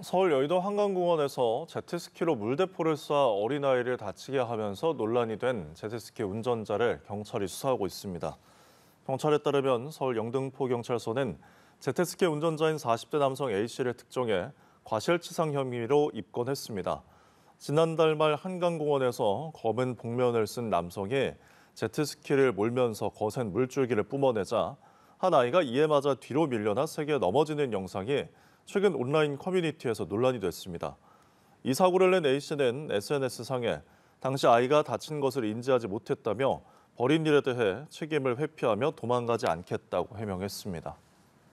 서울 여의도 한강공원에서 제트스키로 물대포를 쏴 어린아이를 다치게 하면서 논란이 된 제트스키 운전자를 경찰이 수사하고 있습니다. 경찰에 따르면 서울 영등포경찰서는 제트스키 운전자인 40대 남성 A씨를 특정해 과실치상 혐의로 입건했습니다. 지난달 말 한강공원에서 검은 복면을 쓴 남성이 제트스키를 몰면서 거센 물줄기를 뿜어내자 한 아이가 이에 맞아 뒤로 밀려나 세게 넘어지는 영상이 최근 온라인 커뮤니티에서 논란이 됐습니다. 이 사고를 낸 A씨는 SNS상에 당시 아이가 다친 것을 인지하지 못했다며 벌인 일에 대해 책임을 회피하며 도망가지 않겠다고 해명했습니다.